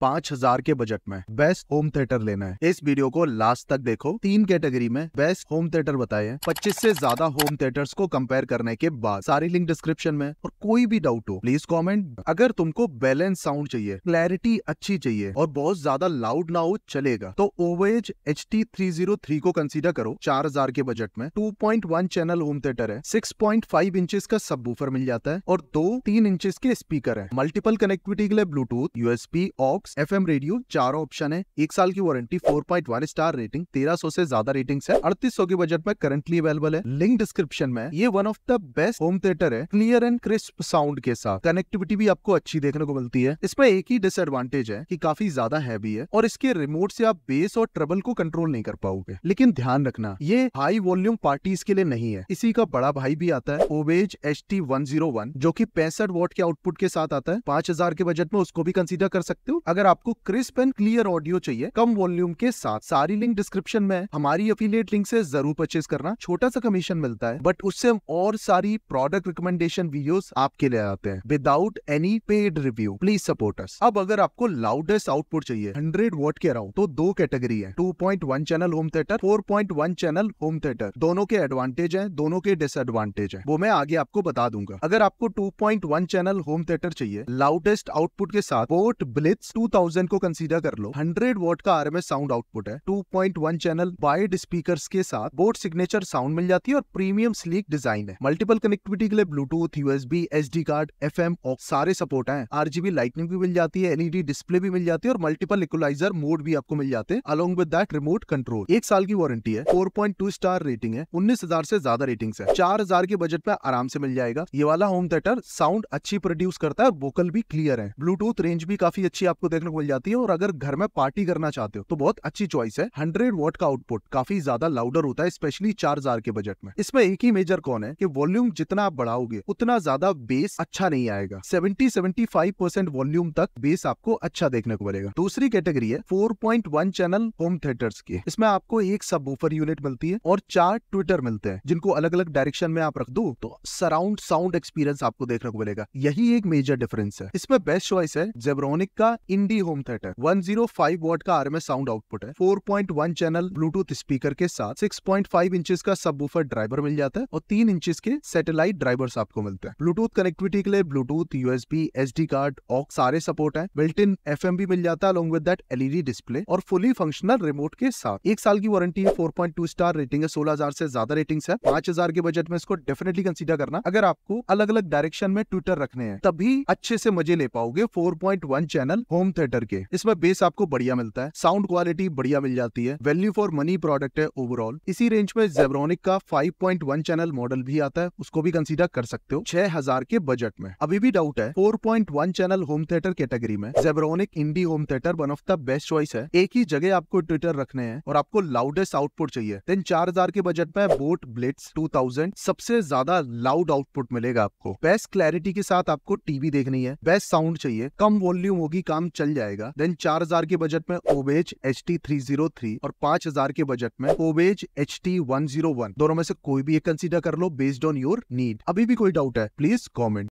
पांच हजार के बजट में बेस्ट होम थिएटर लेना है इस वीडियो को लास्ट तक देखो तीन कैटेगरी में बेस्ट होम थिएटर बताए पच्चीस से ज्यादा होम थिएटर्स को कंपेयर करने के बाद सारी लिंक डिस्क्रिप्शन में और कोई भी डाउट हो प्लीज कॉमेंट अगर तुमको बैलेंस साउंड चाहिए क्लैरिटी अच्छी चाहिए और बहुत ज्यादा लाउड ना हो चलेगा तो Obage H T three zero three को कंसिडर करो चार हजार के बजट में two point one channel home theatre है सिक्स पॉइंट फाइव इंचेस का सब मिल जाता है और दो तीन इंचेस के स्पीकर है मल्टीपल कनेक्टिविटी के लिए Bluetooth USB aux books F radio चार ऑप्शन है एक साल की warranty four point one star rating तेरह सौ ऐसी ज्यादा रेटिंग है अड़तीस सौ के बजट में करंटली अवेलेबल है लिंक डिस्क्रिप्शन में ये one of the best home theatre है क्लियर एंड क्रिस्प साउंड के साथ कनेक्टिविटी भी आपको अच्छी देखने को मिलती है इसमें एक ही डिसएडवांटेज है की काफी ज्यादा हैवी है और इसके रिमोट से आप बेस और ट्रबल को कंट्रोल नहीं कर पाओगे लेकिन ध्यान रखना ये हाई वॉल्यूम पार्टीज के लिए नहीं है इसी का बड़ा भाई भी आता है Obage H T one zero one जो की पैंसठ वोट के आउटपुट के साथ आता है पांच हजार के बजट में उसको भी कंसिडर कर सकते हो अगर अगर आपको क्रिस्प एंड क्लियर ऑडियो चाहिए कम वॉल्यूम के साथ सारी लिंक डिस्क्रिप्शन में हमारी अफिलियट लिंक से जरूर परचेज करना छोटा सा कमीशन मिलता है बट उससे हम और सारी प्रोडक्ट रिकमेंडेशन वीडियोस आपके लिए आते हैं without any paid review please support us अब अगर आपको लाउडेस्ट आउटपुट चाहिए हंड्रेड वोट के अराउंड तो दो कैटेगरी है two channel home theatre four channel home theatre दोनों के एडवांटेज है दोनों के डिसएडवांटेज है वो मैं आगे आपको बता दूंगा अगर आपको टू चैनल होम थिएटर चाहिए लाउडेस्ट आउटपुट के साथ वोट ब्लिथ टू 2000 को कंसीडर कर लो 100 वॉट का आरएमएस साउंड आउटपुट है 2.1 चैनल वाइड स्पीकर्स के साथ बोट सिग्नेचर साउंड मिल जाती है और प्रीमियम स्लीक डिजाइन है मल्टीपल कनेक्टिविटी के लिए Bluetooth USB D card F M सारे सपोर्ट है आरजीबी लाइटनिंग भी मिल जाती है एलईडी डिस्प्ले e भी मिल जाती है और मल्टीपल इक्वलाइजर मोड भी आपको मिल जाते हैं along with that remote control एक साल की वारंटी है फोर स्टार रेटिंग है उन्नीस से ज्यादा रेटिंग है चार के बजट में आराम से मिल जाएगा ये वाला होम थिएटर साउंड अच्छी प्रोड्यूस करता है और वोकल भी क्लियर है ब्लूटूथ रेंज भी काफी अच्छी आपको देखने को मिल जाती है और अगर घर में पार्टी करना चाहते हो तो बहुत अच्छी चॉइस है हंड्रेड वोट का आउटपुट काफी ज्यादा लाउडर होता है स्पेशली चार के बजट में इसमें एक ही मेजर कौन है की वॉल्यूम जितना आप बढ़ाओगे उतना ज्यादा बेस अच्छा नहीं आएगा seventy seventy five percent volume तक बेस आपको अच्छा देखने को मिलेगा दूसरी कैटेगरी है four point one channel home theatre की इसमें आपको एक सब यूनिट मिलती है और चार ट्विटर मिलते हैं जिनको अलग अलग डायरेक्शन में आप रख दो तो सराउंड साउंड एक्सपीरियंस आपको देखने को मिलेगा यही एक मेजर डिफरेंस है इसमें बेस्ट चॉइस है जेबरोनिक का Indie home theatre 105 watt का आरएमएस साउंड आउटपुट है 4.1 चैनल ब्लूटूथ स्पीकर के साथ 6.5 इंचेस का सब ड्राइवर मिल जाता है और तीन इंचेस के सैटेलाइट ड्राइवर्स आपको मिलते हैं ब्लूटूथ कनेक्टिविटी के लिए ब्लूटूथ यूएसबी एस कार्ड और सारे सपोर्ट है बिल्ट इन एफ भी मिल जाता है along with that LED display और फुली फंक्शनल रिमोट के साथ एक साल की वारंटी है फोर स्टार रेटिंग है सोलह से ज्यादा रेटिंग है पांच के बजट में इसको डेफिनेटली कंसिडर करना अगर आपको अलग अलग डायरेक्शन में ट्विटर रखने हैं तभी अच्छे से मजे ले पाओगे वन चैनल होम थिएटर के इसमें बेस आपको बढ़िया मिलता है साउंड क्वालिटी बढ़िया मिल जाती है वैल्यू फॉर मनी प्रोडक्ट है ओवरऑल इसी रेंज में जेब्रोनिक का 5.1 चैनल मॉडल भी आता है उसको भी कंसीडर कर सकते हो 6000 के बजट में अभी भी डाउट है 4.1 चैनल होम थिएटर कैटेगरी में Zebronic Indie home theatre one of the best choice है एक ही जगह आपको ट्विटर रखने हैं और आपको लाउडेस्ट आउटपुट चाहिए देन चार के बजट में बोट ब्लिट्स टू सबसे ज्यादा लाउड आउटपुट मिलेगा आपको बेस्ट क्लैरिटी के साथ आपको टीवी देखनी है बेस्ट साउंड चाहिए कम वॉल्यूम होगी काम चल जाएगा देन चार हजार के बजट में Obage H T three zero three और पांच हजार के बजट में Obage H T one zero one दोनों में से कोई भी एक कंसिडर कर लो बेस्ड ऑन योर नीड अभी भी कोई डाउट है प्लीज कॉमेंट